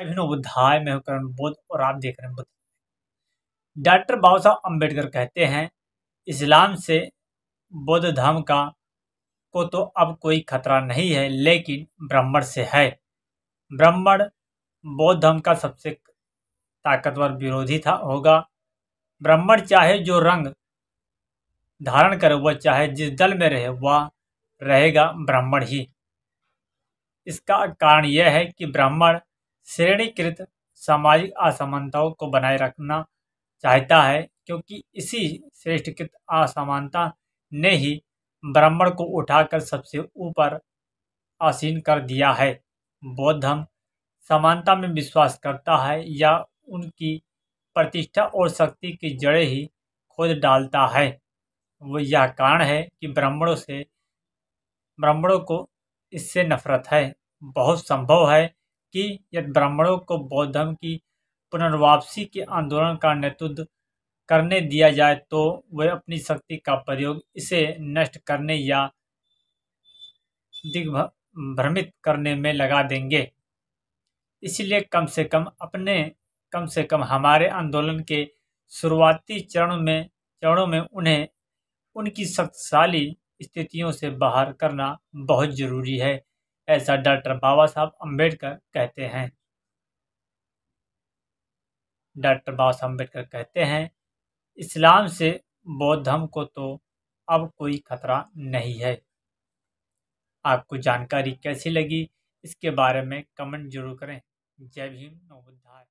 अभिनवोध्याय में करण बोध और आप देख रहे हैं बुद्ध डॉक्टर बाबा साहब अम्बेडकर कहते हैं इस्लाम से बौद्ध धर्म का को तो अब कोई खतरा नहीं है लेकिन ब्राह्मण से है ब्राह्मण बौद्ध धर्म का सबसे ताकतवर विरोधी था होगा ब्राह्मण चाहे जो रंग धारण करे वह चाहे जिस दल में रहे वह रहेगा ब्राह्मण ही इसका कारण यह है कि ब्राह्मण श्रेणीकृत सामाजिक असमानताओं को बनाए रखना चाहता है क्योंकि इसी श्रेष्ठकृत असमानता ने ही ब्राह्मण को उठाकर सबसे ऊपर आसीन कर दिया है बौद्ध धर्म समानता में विश्वास करता है या उनकी प्रतिष्ठा और शक्ति की जड़ें ही खोद डालता है वो यह कारण है कि ब्राह्मणों से ब्राह्मणों को इससे नफरत है बहुत संभव है की या ब्राह्मणों को बौद्ध धर्म की पुनर्वापसी के आंदोलन का नेतृत्व करने दिया जाए तो वे अपनी शक्ति का प्रयोग इसे नष्ट करने या दिग्भ्रमित करने में लगा देंगे इसलिए कम से कम अपने कम से कम हमारे आंदोलन के शुरुआती चरण में चरणों में उन्हें उनकी शक्तिशाली स्थितियों से बाहर करना बहुत जरूरी है ऐसा डॉक्टर बाबा साहब अम्बेडकर कहते हैं डॉक्टर बाबा साहब अम्बेडकर कहते हैं इस्लाम से बौद्ध धर्म को तो अब कोई खतरा नहीं है आपको जानकारी कैसी लगी इसके बारे में कमेंट जरूर करें जय भीम नवोद्धार